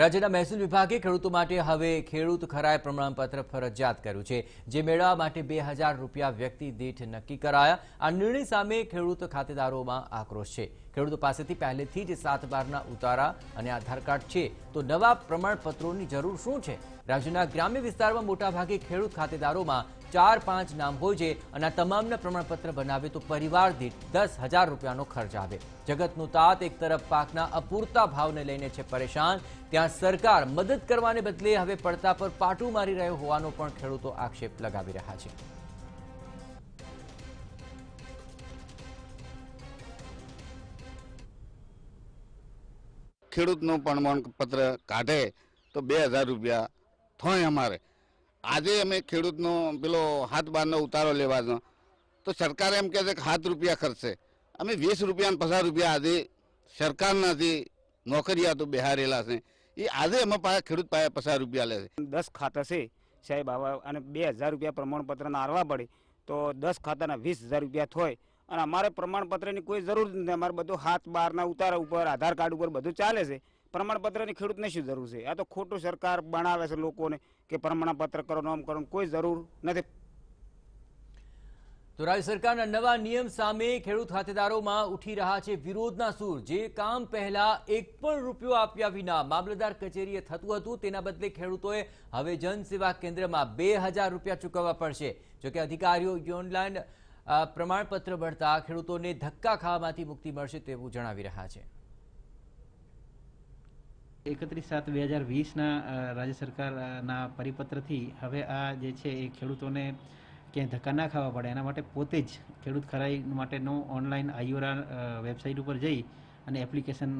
રાજ્યના મહેસૂલ વિભાગે ખેડૂતો માટે હવે ખેડૂત ખરાય પ્રમાણપત્ર ફરજિયાત કર્યું છે જે મેળવવા માટે બે હજાર રૂપિયા વ્યક્તિ દીઠ નક્કી કરાયા આ નિર્ણય સામે ખેડૂત ખાતેદારોમાં આક્રોશ છે ખેડૂતો પાસેથી પહેલેથી જ સાત બારના ઉતારા અને આધાર કાર્ડ છે તો નવા પ્રમાણપત્રોની જરૂર શું છે રાજ્યના ગ્રામ્ય વિસ્તારમાં મોટાભાગે ખેડૂત ખાતેદારોમાં ચાર પાંચ નામ હોય છે અને આ તમામને પ્રમાણપત્ર બનાવે તો પરિવાર દીઠ દસ હજાર રૂપિયાનો ખર્ચ આવે જગતનું તાત એક તરફ પાકના અપૂરતા ભાવને લઈને છે પરેશાન ત્યાં સરકાર મદદ કરવાને બદલે હવે પડતા પર પાટું મારી રહ્યો હોવાનો પણ ખેડૂતો આક્ષેપ લગાવી રહ્યા છે ખેડૂતનું પ્રમાણપત્ર કાઢે તો બે હજાર રૂપિયા થોય અમારે આજે અમે ખેડૂતનો પેલો હાથ બહારનો ઉતારો લેવાનો તો સરકારે એમ કહે છે કે સાત રૂપિયા ખર્ચે અમે વીસ રૂપિયા પચાસ રૂપિયા આજે સરકારના જે નોકરિયાતો બિહારેલા છે એ આજે અમે પાસે ખેડૂત પાસે પચાસ રૂપિયા લે છે દસ ખાતા છે સાહેબ આવા અને બે હજાર રૂપિયા પ્રમાણપત્રના આરવા પડે તો દસ ખાતાના વીસ હજાર રૂપિયા થાય અને અમારે પ્રમાણપત્રની કોઈ જરૂર જ નથી અમારે બધું હાથ બહારના ઉતારા ઉપર આધાર કાર્ડ ઉપર બધું ચાલે છે પ્રમાણપત્રની ખેડૂતને શું જરૂર છે આ તો ખોટું સરકાર બનાવે છે લોકોને કે પ્રમાણપત્ર કરો નોમ કરો કોઈ જરૂર નથી તો રાજ્ય સરકારના નવા નિયમ સામે ખેડૂત ખાતેદારોમાં ઉઠી રહ્યા છે વિરોધના સૂર જે કામ પહેલા એક પણ રૂપિયો આપ્યા વિના મામલતદાર કચેરીએ થતું હતું તેના બદલે ખેડૂતોએ હવે જનસેવા કેન્દ્રમાં બે હજાર રૂપિયા ચૂકવવા પડશે જોકે અધિકારીઓ ઓનલાઈન પ્રમાણપત્ર ભરતા ખેડૂતોને ધક્કા ખાવામાંથી મુક્તિ મળશે તેવું જણાવી રહ્યા છે એકત્રીસ સાત બે હજાર વીસના રાજ્ય સરકારના પરિપત્રથી હવે આ જે છે એ ખેડૂતોને ક્યાંય ધક્કા ના ખાવા પડે એના માટે પોતે જ ખેડૂત ખરાઈ માટેનો ઓનલાઈન આઈઓરા વેબસાઇટ ઉપર જઈ અને એપ્લિકેશન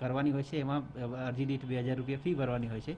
કરવાની હોય છે એમાં અરજી દીઠ બે હજાર રૂપિયા ફી ભરવાની હોય છે